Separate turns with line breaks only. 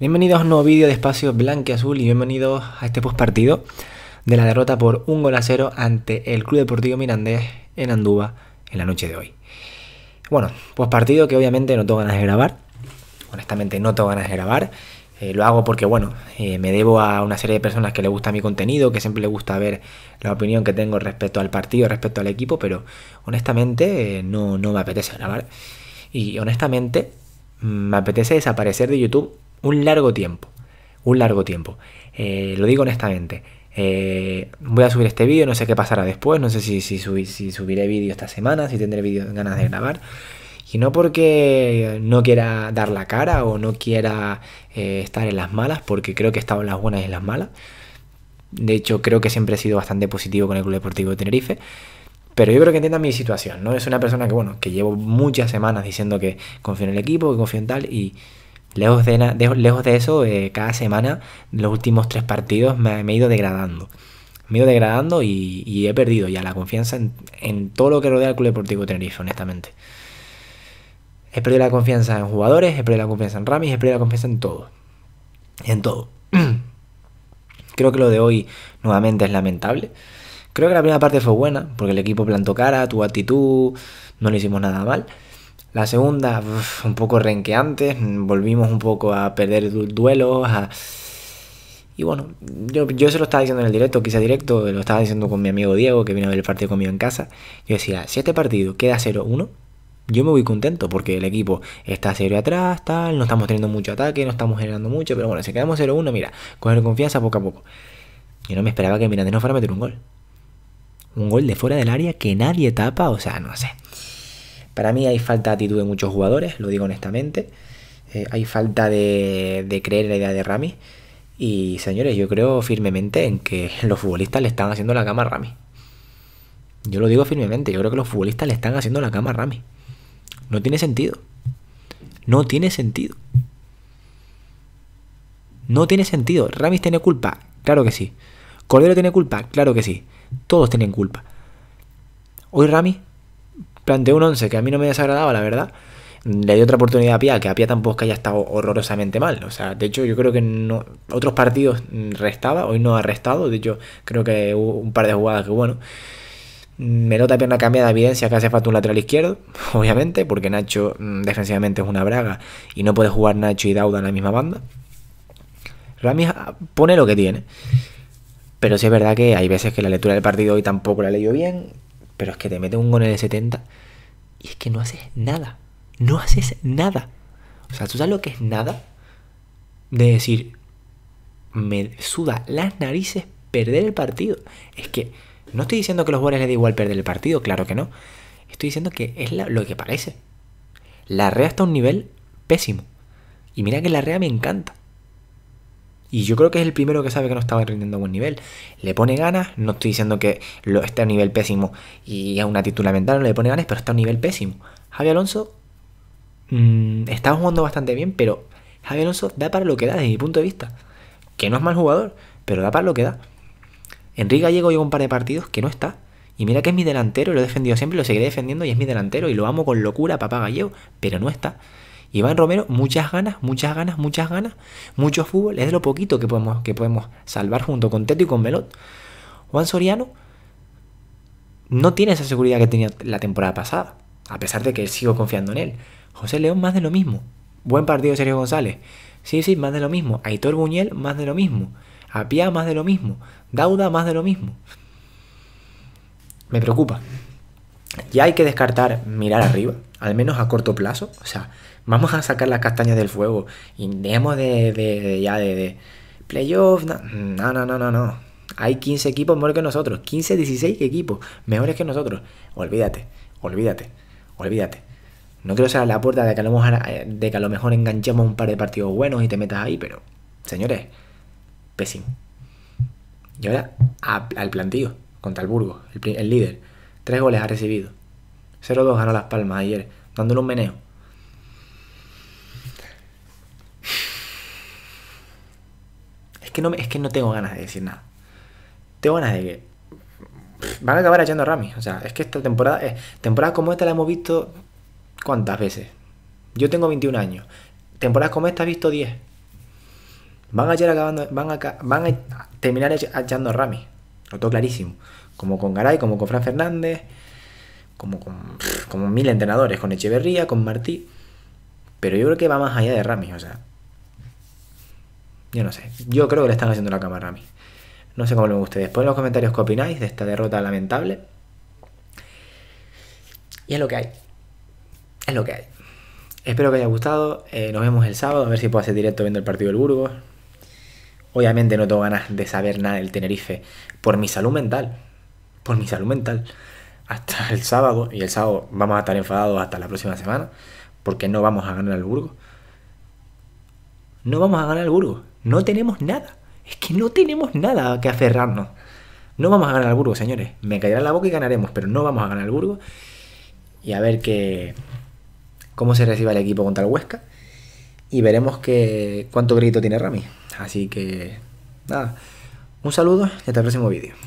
Bienvenidos a un nuevo vídeo de Espacio Blanque-Azul y bienvenidos a este postpartido de la derrota por un gol a cero ante el Club Deportivo Mirandés en Andúba en la noche de hoy. Bueno, postpartido que obviamente no tengo ganas de grabar, honestamente no tengo ganas de grabar, eh, lo hago porque bueno, eh, me debo a una serie de personas que le gusta mi contenido, que siempre le gusta ver la opinión que tengo respecto al partido, respecto al equipo, pero honestamente eh, no, no me apetece grabar y honestamente me apetece desaparecer de YouTube un largo tiempo, un largo tiempo. Eh, lo digo honestamente. Eh, voy a subir este vídeo, no sé qué pasará después, no sé si, subiré vídeo esta semana, si tendré vídeos ganas de grabar. Y no porque no quiera dar la cara o no quiera eh, estar en las malas, porque creo que he estado en las buenas y en las malas. De hecho, creo que siempre he sido bastante positivo con el Club Deportivo de Tenerife. Pero yo creo que entiendan mi situación, ¿no? Es una persona que, bueno, que llevo muchas semanas diciendo que confío en el equipo, que confío en tal, y Lejos de, eso, eh, cada semana, los últimos tres partidos me, he ido degradando. Me he ido degradando y, he perdido ya la confianza en, todo lo que rodea al Club Deportivo Tenerife, honestamente. He perdido la confianza en jugadores, he perdido la confianza en Ramis, he perdido la confianza en todo. En todo. Creo que lo de hoy nuevamente es lamentable. Creo que la primera parte fue buena, porque el equipo plantó cara, tu actitud, no le hicimos nada mal. La segunda, un poco renqueante, volvimos un poco a perder duelos, a... Y bueno, yo, se lo estaba diciendo en el directo, quizá directo, lo estaba diciendo con mi amigo Diego, que vino a ver el partido conmigo en casa. Yo decía, si este partido queda 0-1, yo me voy contento, porque el equipo está 0 y atrás, tal, no estamos teniendo mucho ataque, no estamos generando mucho, pero bueno, si quedamos 0-1, mira, coger confianza poco a poco. Yo no me esperaba que Miranda no fuera a meter un gol. Un gol de fuera del área que nadie tapa, o sea, no sé. Para mí hay falta de actitud de muchos jugadores, lo digo honestamente. Eh, hay falta de, creer en la idea de Rami. Y señores, yo creo firmemente en que los futbolistas le están haciendo la cama a Rami. Yo lo digo firmemente, yo creo que los futbolistas le están haciendo la cama a Rami. No tiene sentido. No tiene sentido. No tiene sentido. Ramis tiene culpa, claro que sí. Cordero tiene culpa, claro que sí. Todos tienen culpa. Hoy Rami planteó un 11 que a mí no me desagradaba, la verdad. Le dio otra oportunidad a Pia, que a Pia tampoco que haya estado horrorosamente mal. O sea, de hecho, yo creo que no, otros partidos restaba, hoy no ha restado. De hecho, creo que un par de jugadas que, bueno, me una cambia de evidencia que hace falta un lateral izquierdo, obviamente, porque Nacho mm, defensivamente es una braga y no puede jugar Nacho y Dauda en la misma banda. Rami ah, pone lo que tiene. Pero sí es verdad que hay veces que la lectura del partido hoy tampoco la leyó bien. Pero es que te mete un gol de 70 y es que no haces nada. No haces nada. O sea, ¿tú sabes lo que es nada? De decir, me suda las narices perder el partido. Es que no estoy diciendo que los goles les da igual perder el partido, claro que no. Estoy diciendo que es lo que parece. La REA está a un nivel pésimo. Y mira que la REA me encanta. Y yo creo que es el primero que sabe que no estaba rindiendo a buen nivel. Le pone ganas, no estoy diciendo que lo, esté a un nivel pésimo y a una titular mental no le pone ganas, pero está a un nivel pésimo. Javi Alonso mm, está jugando bastante bien, pero Javi Alonso da para lo que da desde mi punto de vista. Que no es mal jugador, pero da para lo que da. Enrique Gallego lleva un par de partidos que no está. Y mira que es mi delantero, lo he defendido siempre, lo seguiré defendiendo y es mi delantero y lo amo con locura, papá Gallego, pero no está. Iván Romero, muchas ganas, muchas ganas, muchas ganas, mucho fútbol, es de lo poquito que podemos, que podemos salvar junto con Teto y con Melot. Juan Soriano no tiene esa seguridad que tenía la temporada pasada, a pesar de que sigo confiando en él. José León, más de lo mismo. Buen partido Sergio González. Sí, sí, más de lo mismo. Aitor Buñuel, más de lo mismo. Apia, más de lo mismo. Dauda, más de lo mismo. Me preocupa. Ya hay que descartar mirar arriba, al menos a corto plazo. O sea, vamos a sacar las castañas del fuego y dejemos de, ya de, playoff. No, no, no, no, no. Hay 15 equipos mejores que nosotros, 15, 16 equipos mejores que nosotros. Olvídate, olvídate, olvídate. No quiero cerrar la puerta de que, a lo mejor, eh, de que a lo mejor enganchemos un par de partidos buenos y te metas ahí, pero, señores, pésimo. Y ahora al plantío contra el Burgo, el líder. Tres goles ha recibido. 0-2 ganó Las Palmas ayer, dándole un meneo. Es que, no, es que no tengo ganas de decir nada. Tengo ganas de que van a acabar echando a Rami. O sea, es que esta temporada, eh, temporadas como esta la hemos visto cuántas veces. Yo tengo 21 años. Temporadas como esta he visto 10. Van a, acabando, van a, van a terminar echando a Rami. Lo tengo clarísimo. Como con Garay, como con Fran Fernández, como, como mil entrenadores, con Echeverría, con Martí. Pero yo creo que va más allá de Rami, o sea. Yo no sé. Yo creo que le están haciendo la cama a Rami. No sé cómo lo ven ustedes. en los comentarios qué opináis de esta derrota lamentable. Y es lo que hay. Es lo que hay. Espero que haya gustado. Eh, nos vemos el sábado. A ver si puedo hacer directo viendo el partido del Burgos. Obviamente no tengo ganas de saber nada del Tenerife por mi salud mental. Por mi salud mental hasta el sábado, y el sábado vamos a estar enfadados hasta la próxima semana, porque no vamos a ganar al Burgo. No vamos a ganar al Burgo. no tenemos nada. Es que no tenemos nada que aferrarnos. No vamos a ganar al Burgos, señores. Me caerá la boca y ganaremos, pero no vamos a ganar al Burgo. Y a ver qué cómo se recibe el equipo contra el Huesca. Y veremos que, cuánto grito tiene Rami. Así que, nada. Un saludo y hasta el próximo vídeo.